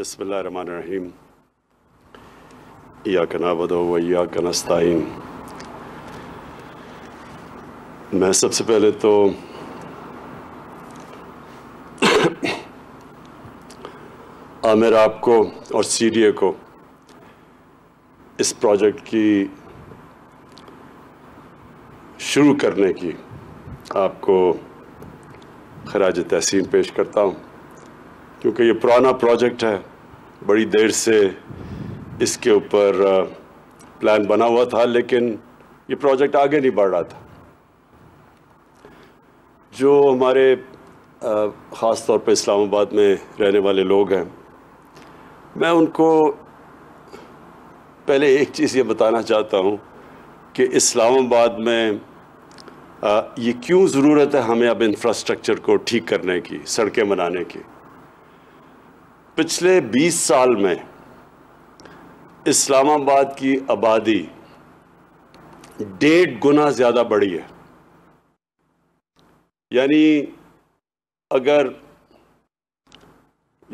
बसमीम या या कनस्ताइन मैं सबसे पहले तो आमिर आपको और सी डी ए को इस प्रोजेक्ट की शुरू करने की आपको खराज तहसीन पेश करता हूँ क्योंकि ये पुराना प्रोजेक्ट है बड़ी देर से इसके ऊपर प्लान बना हुआ था लेकिन ये प्रोजेक्ट आगे नहीं बढ़ रहा था जो हमारे ख़ास तौर पर इस्लामाबाद में रहने वाले लोग हैं मैं उनको पहले एक चीज़ ये बताना चाहता हूँ कि इस्लामाबाद में आ, ये क्यों ज़रूरत है हमें अब इंफ्रास्ट्रक्चर को ठीक करने की सड़कें बनाने की पिछले 20 साल में इस्लामाबाद की आबादी डेढ़ गुना ज़्यादा बढ़ी है यानी अगर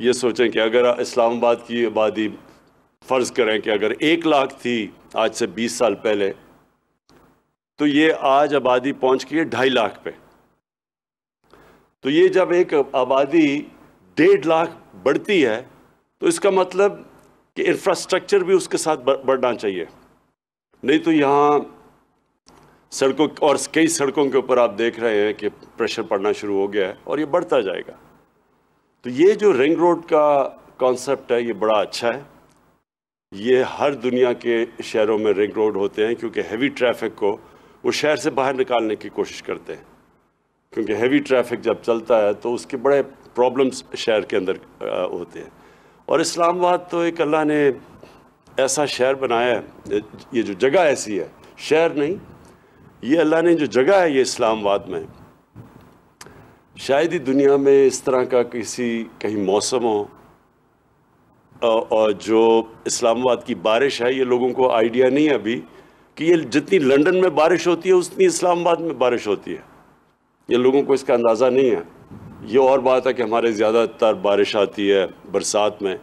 ये सोचें कि अगर इस्लामाबाद की आबादी फ़र्ज़ करें कि अगर एक लाख थी आज से 20 साल पहले तो ये आज आबादी पहुंच गई है ढाई लाख पे तो ये जब एक आबादी डेढ़ लाख बढ़ती है तो इसका मतलब कि इंफ्रास्ट्रक्चर भी उसके साथ बढ़ना चाहिए नहीं तो यहाँ सड़कों और कई सड़कों के ऊपर आप देख रहे हैं कि प्रेशर पड़ना शुरू हो गया है और ये बढ़ता जाएगा तो ये जो रिंग रोड का कॉन्सेप्ट है ये बड़ा अच्छा है ये हर दुनिया के शहरों में रिंग रोड होते हैं क्योंकि हैवी ट्रैफिक को वो शहर से बाहर निकालने की कोशिश करते हैं क्योंकि हैवी ट्रैफिक जब चलता है तो उसके बड़े प्रॉब्लम्स शहर के अंदर होते हैं और इस्लामाबाद तो एक अल्लाह ने ऐसा शहर बनाया है ये जो जगह ऐसी है शहर नहीं ये अल्लाह ने जो जगह है ये इस्लामाबाद में शायद ही दुनिया में इस तरह का किसी कहीं मौसम हो और जो इस्लामाबाद की बारिश है ये लोगों को आइडिया नहीं है अभी कि ये जितनी लंदन में बारिश होती है उतनी इस्लामाबाद में बारिश होती है ये लोगों को इसका अंदाज़ा नहीं है ये और बात है कि हमारे ज़्यादातर बारिश आती है बरसात में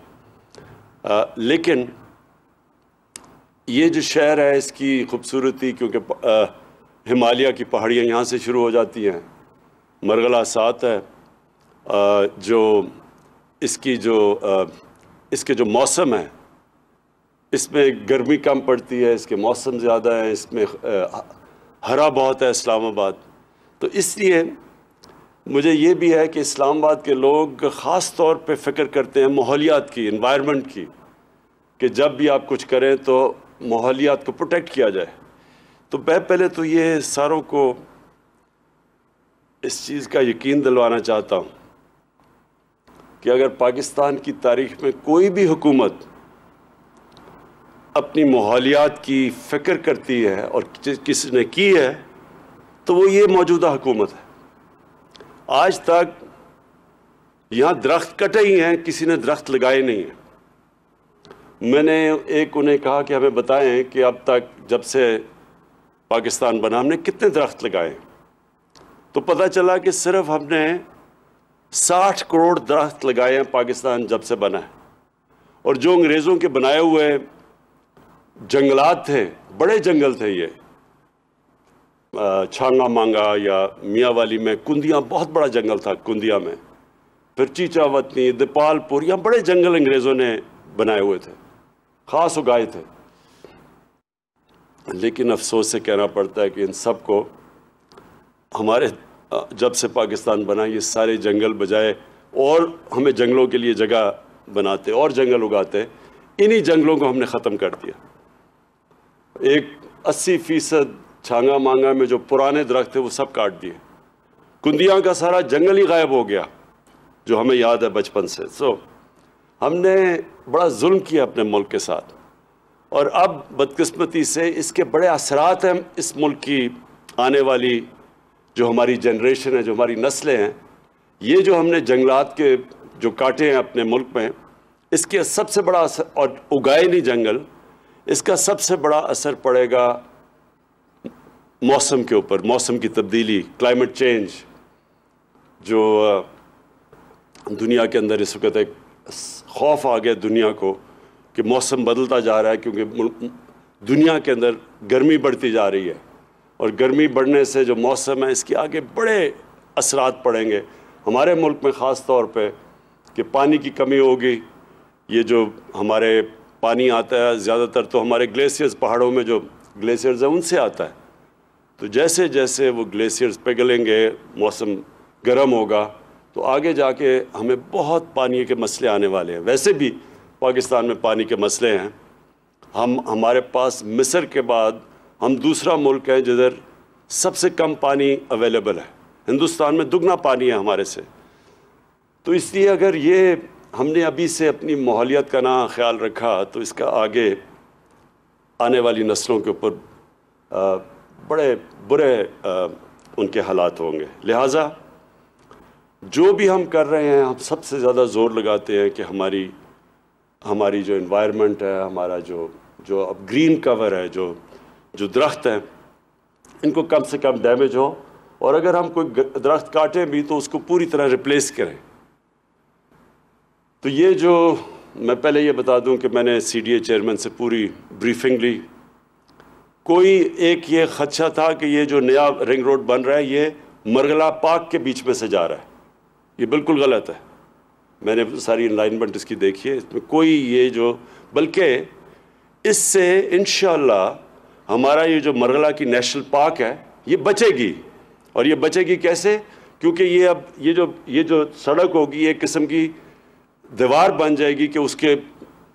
आ, लेकिन ये जो शहर है इसकी खूबसूरती क्योंकि हिमालय की पहाड़ियाँ यहाँ से शुरू हो जाती हैं मरगला सात है आ, जो इसकी जो आ, इसके जो मौसम है इसमें गर्मी कम पड़ती है इसके मौसम ज़्यादा है इसमें हरा बहुत है इस्लामाबाद तो इसलिए मुझे ये भी है कि इस्लामाबाद के लोग ख़ास तौर पर फ़िक्र करते हैं माहौलियात की इन्वायरमेंट की कि जब भी आप कुछ करें तो माहौलियात को प्रोटेक्ट किया जाए तो मैं पहले तो ये सारों को इस चीज़ का यकीन दिलवाना चाहता हूँ कि अगर पाकिस्तान की तारीख में कोई भी हुकूमत अपनी माहौलियात की फ़िक्र करती है और किसी ने की है तो वो ये मौजूदा हुकूमत है आज तक यहाँ दरख्त कटे ही हैं किसी ने दरख्त लगाए नहीं हैं मैंने एक उन्हें कहा कि हमें बताएं कि अब तक जब से पाकिस्तान बना हमने कितने दरख्त लगाए तो पता चला कि सिर्फ हमने 60 करोड़ दरख्त लगाए हैं पाकिस्तान जब से बना है और जो अंग्रेज़ों के बनाए हुए जंगलात थे बड़े जंगल थे ये छांगा मांगा या मियाँ वाली में कुंदिया बहुत बड़ा जंगल था कुंदिया में फिर चीचावतनी दीपालपुर यहाँ बड़े जंगल अंग्रेज़ों ने बनाए हुए थे खास उगाए थे लेकिन अफसोस से कहना पड़ता है कि इन सब को हमारे जब से पाकिस्तान बना ये सारे जंगल बजाए और हमें जंगलों के लिए जगह बनाते और जंगल उगाते इन्हीं जंगलों को हमने ख़त्म कर दिया एक 80 फीसद छांगा मांगा में जो पुराने दरख्त थे वो सब काट दिए कुंदियाँ का सारा जंगल ही गायब हो गया जो हमें याद है बचपन से सो so, हमने बड़ा जुल्म किया अपने मुल्क के साथ और अब बदकस्मती से इसके बड़े असरात हैं इस मुल्क की आने वाली जो हमारी जनरेशन है जो हमारी नस्लें हैं ये जो हमने जंगलात के जो काटे हैं अपने मुल्क में इसके सबसे बड़ा असर और उगाए नहीं जंगल इसका सबसे बड़ा असर पड़ेगा मौसम के ऊपर मौसम की तब्दीली क्लाइमेट चेंज जो दुनिया के अंदर इस वक्त एक खौफ आ गया दुनिया को कि मौसम बदलता जा रहा है क्योंकि दुनिया के अंदर गर्मी बढ़ती जा रही है और गर्मी बढ़ने से जो मौसम है इसके आगे बड़े असरात पड़ेंगे हमारे मुल्क में ख़ास तौर पे कि पानी की कमी होगी ये जो हमारे पानी आता है ज़्यादातर तो हमारे ग्लेशियर्स पहाड़ों में जो ग्लेशियर्स हैं उनसे आता है तो जैसे जैसे वो ग्लेशियर्स पिघलेंगे मौसम गर्म होगा तो आगे जाके हमें बहुत पानी के मसले आने वाले हैं वैसे भी पाकिस्तान में पानी के मसले हैं हम हमारे पास मिस्र के बाद हम दूसरा मुल्क है जिधर सबसे कम पानी अवेलेबल है हिंदुस्तान में दुगना पानी है हमारे से तो इसलिए अगर ये हमने अभी से अपनी माहौलियत का ना ख्याल रखा तो इसका आगे आने वाली नस्लों के ऊपर बड़े बुरे आ, उनके हालात होंगे लिहाजा जो भी हम कर रहे हैं हम सबसे ज़्यादा ज़ोर लगाते हैं कि हमारी हमारी जो इन्वायरमेंट है हमारा जो जो अब ग्रीन कवर है जो जो दरख्त हैं इनको कम से कम डैमेज हो और अगर हम कोई दरख्त काटें भी तो उसको पूरी तरह रिप्लेस करें तो ये जो मैं पहले ये बता दूं कि मैंने सीडीए चेयरमैन से पूरी ब्रीफिंग ली कोई एक ये खदशा था कि ये जो नया रिंग रोड बन रहा है ये मरगला पार्क के बीच में से जा रहा है ये बिल्कुल गलत है मैंने सारी इनलाइनमेंट इसकी देखी है इसमें कोई ये जो बल्कि इससे इन हमारा ये जो मरगला की नेशनल पार्क है ये बचेगी और ये बचेगी कैसे क्योंकि ये अब ये जो ये जो सड़क होगी एक किस्म की दीवार बन जाएगी कि उसके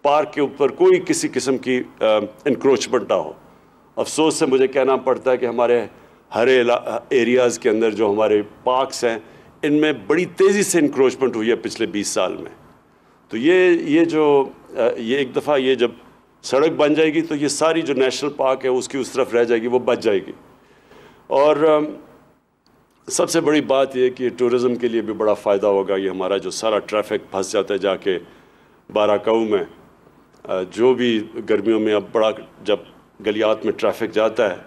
पार्क के ऊपर कोई किसी किस्म की इंक्रोचमेंट ना हो अफसोस से मुझे कहना पड़ता है कि हमारे हरे एरियाज़ के अंदर जो हमारे पार्क्स हैं इनमें बड़ी तेज़ी से इंक्रोचमेंट हुई है पिछले 20 साल में तो ये ये जो ये एक दफ़ा ये जब सड़क बन जाएगी तो ये सारी जो नेशनल पार्क है उसकी उस तरफ रह जाएगी वो बच जाएगी और सबसे बड़ी बात यह कि टूरिज़म के लिए भी बड़ा फ़ायदा होगा ये हमारा जो सारा ट्रैफिक फंस जाता है जाके बाराकाऊ में जो भी गर्मियों में अब बड़ा जब गलियात में ट्रैफिक जाता है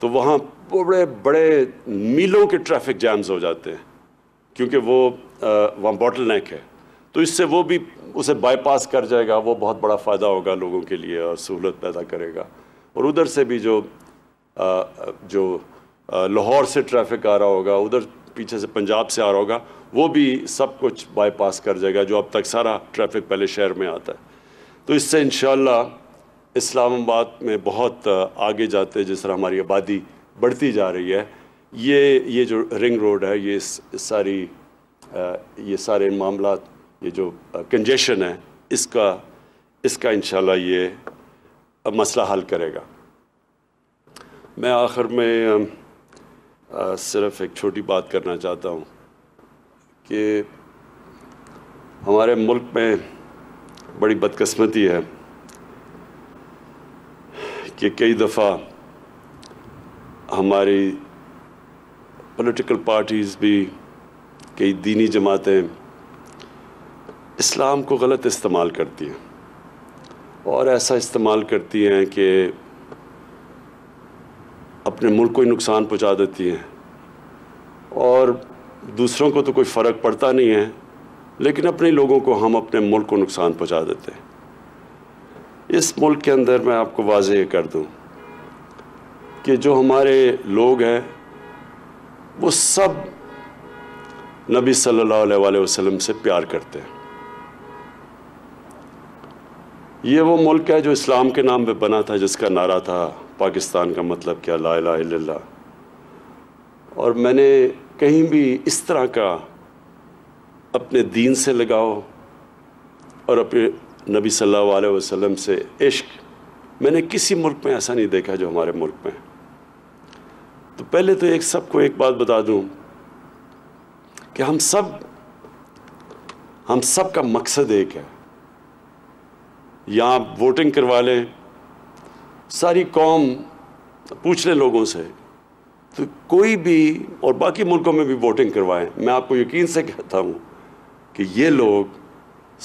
तो वहाँ बड़े बड़े मीलों के ट्रैफिक जैम्स हो जाते हैं क्योंकि वो वहाँ बॉटल नैक है तो इससे वो भी उसे बाईपास कर जाएगा वो बहुत बड़ा फ़ायदा होगा लोगों के लिए और सहूलत पैदा करेगा और उधर से भी जो आ, जो लाहौर से ट्रैफिक आ रहा होगा उधर पीछे से पंजाब से आ रहा होगा वो भी सब कुछ बाईपास कर जाएगा जो अब तक सारा ट्रैफिक पहले शहर में आता है तो इससे इन इस्लामाबाद में बहुत आगे जाते जिस तरह हमारी आबादी बढ़ती जा रही है ये ये जो रिंग रोड है ये सारी ये सारे मामला ये जो कंजेशन है इसका इसका इन ये मसला हल करेगा मैं आखिर में सिर्फ एक छोटी बात करना चाहता हूँ कि हमारे मुल्क में बड़ी बदकस्मती है कि कई दफ़ा हमारी पॉलिटिकल पार्टीज़ भी कई दीनी जमातें इस्लाम को गलत इस्तेमाल करती हैं और ऐसा इस्तेमाल करती हैं कि अपने मुल्क को ही नुकसान पहुंचा देती हैं और दूसरों को तो कोई फ़र्क पड़ता नहीं है लेकिन अपने लोगों को हम अपने मुल्क को नुकसान पहुंचा देते हैं इस मुल्क के अंदर मैं आपको वाज कर दूँ कि जो हमारे लोग हैं वो सब नबी सल्लल्लाहु अलैहि वसल्लम से प्यार करते हैं ये वो मुल्क है जो इस्लाम के नाम पे बना था जिसका नारा था पाकिस्तान का मतलब क्या ला ला और मैंने कहीं भी इस तरह का अपने दीन से लगाओ और अपने नबी सल्लल्लाहु अलैहि वसल्लम से इश्क मैंने किसी मुल्क में ऐसा नहीं देखा जो हमारे मुल्क में तो पहले तो एक सबको एक बात बता दूं कि हम सब हम सब का मकसद एक है या आप वोटिंग करवा लें सारी कौम पूछ लें लोगों से तो कोई भी और बाकी मुल्कों में भी वोटिंग करवाएं मैं आपको यकीन से कहता हूँ कि ये लोग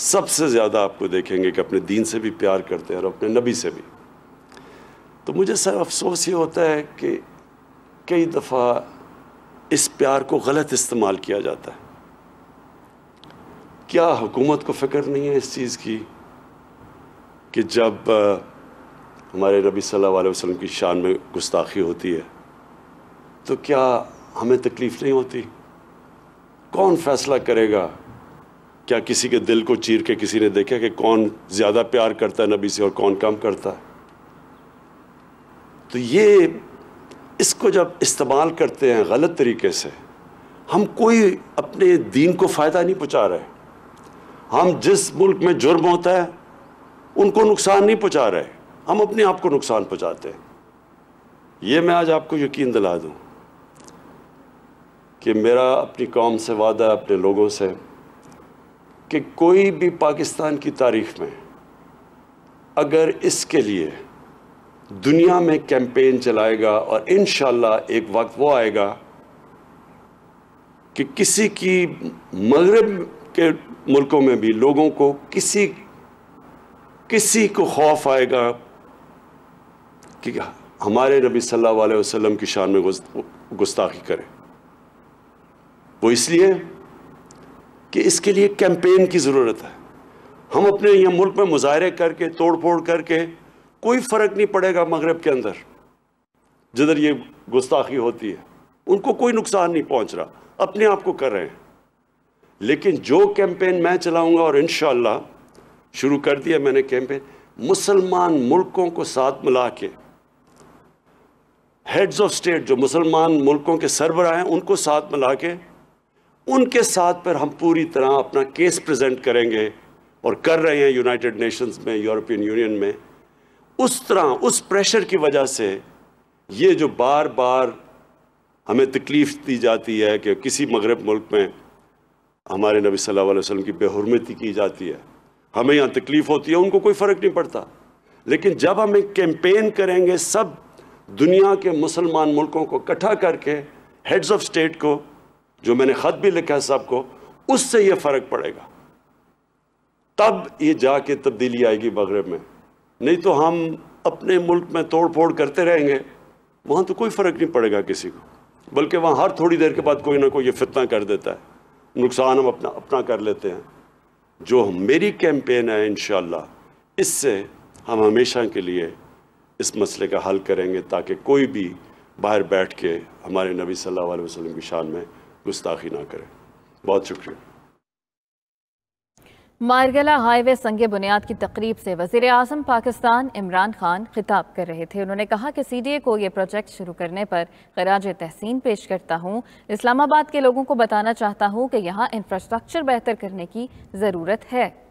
सबसे ज़्यादा आपको देखेंगे कि अपने दीन से भी प्यार करते हैं और अपने नबी से भी तो मुझे सर अफसोस ये होता है कि कई दफ़ा इस प्यार को गलत इस्तेमाल किया जाता है क्या हुकूमत को फ़िक्र नहीं है इस चीज़ की कि जब हमारे नबी सल्लल्लाहु अलैहि वसल्लम की शान में गुस्ताखी होती है तो क्या हमें तकलीफ़ नहीं होती कौन फैसला करेगा क्या किसी के दिल को चीर के किसी ने देखा कि कौन ज़्यादा प्यार करता है नबी से और कौन कम करता है तो ये इसको जब इस्तेमाल करते हैं गलत तरीके से हम कोई अपने दीन को फ़ायदा नहीं पहुँचा रहे हम जिस मुल्क में जुर्म होता है उनको नुकसान नहीं पहुँचा रहे हम अपने आप को नुकसान पहुँचाते हैं ये मैं आज आपको यकीन दिला दूँ कि मेरा अपनी कौम से वादा है अपने लोगों से कि कोई भी पाकिस्तान की तारीख में अगर इसके लिए दुनिया में कैंपेन चलाएगा और इन एक वक्त वो आएगा कि किसी की मगरब के मुल्कों में भी लोगों को किसी किसी को खौफ आएगा कि हमारे नबी सल्लल्लाहु अलैहि वसल्लम की शान में गुस्ताखी करें वो इसलिए कि इसके लिए कैंपेन की ज़रूरत है हम अपने यहाँ मुल्क में मुजाहरे करके तोड़ फोड़ करके कोई फ़र्क नहीं पड़ेगा मगरब के अंदर जिधर ये गुस्ताखी होती है उनको कोई नुकसान नहीं पहुँच रहा अपने आप को कर रहे हैं लेकिन जो कैंपेन मैं चलाऊँगा और इन शुरू कर दिया मैंने कैंपेन मुसलमान मुल्कों को साथ मिला के हेड्स ऑफ स्टेट जो मुसलमान मुल्कों के सरबरा हैं उनको साथ मिला के उनके साथ पर हम पूरी तरह अपना केस प्रेजेंट करेंगे और कर रहे हैं यूनाइटेड नेशंस में यूरोपियन यूनियन में उस तरह उस प्रेशर की वजह से ये जो बार बार हमें तकलीफ़ दी जाती है कि किसी मगरब मुल्क में हमारे नबी सल्लल्लाहु अलैहि वसल्लम की बेहरमती की जाती है हमें यहाँ तकलीफ़ होती है उनको कोई फ़र्क नहीं पड़ता लेकिन जब हम एक कैंपेन करेंगे सब दुनिया के मुसलमान मुल्कों को इकट्ठा करके हेड्स ऑफ स्टेट को जो मैंने ख़त भी लिखा है सबको उससे ये फ़र्क पड़ेगा तब ये जाके तब्दीली आएगी मगरब में नहीं तो हम अपने मुल्क में तोड़ फोड़ करते रहेंगे वहाँ तो कोई फ़र्क नहीं पड़ेगा किसी को बल्कि वहाँ हर थोड़ी देर के बाद कोई ना कोई ये फितना कर देता है नुकसान हम अपना अपना कर लेते हैं जो मेरी कैंपेन है इन इससे हम हमेशा के लिए इस मसले का हल करेंगे ताकि कोई भी बाहर बैठ के हमारे नबी सल्लल्लाहु अलैहि वसल्लम की शान में गुस्ताखी ना करें बहुत शुक्रिया मारगला हाईवे संग बुनियाद की तकरीब से वजीर अजम पाकिस्तान इमरान खान खिताब कर रहे थे उन्होंने कहा कि सी डी ए को ये प्रोजेक्ट शुरू करने पर खराज तहसीन पेश करता हूँ इस्लामाबाद के लोगों को बताना चाहता हूँ कि यहाँ इंफ्रास्ट्रक्चर बेहतर करने की ज़रूरत है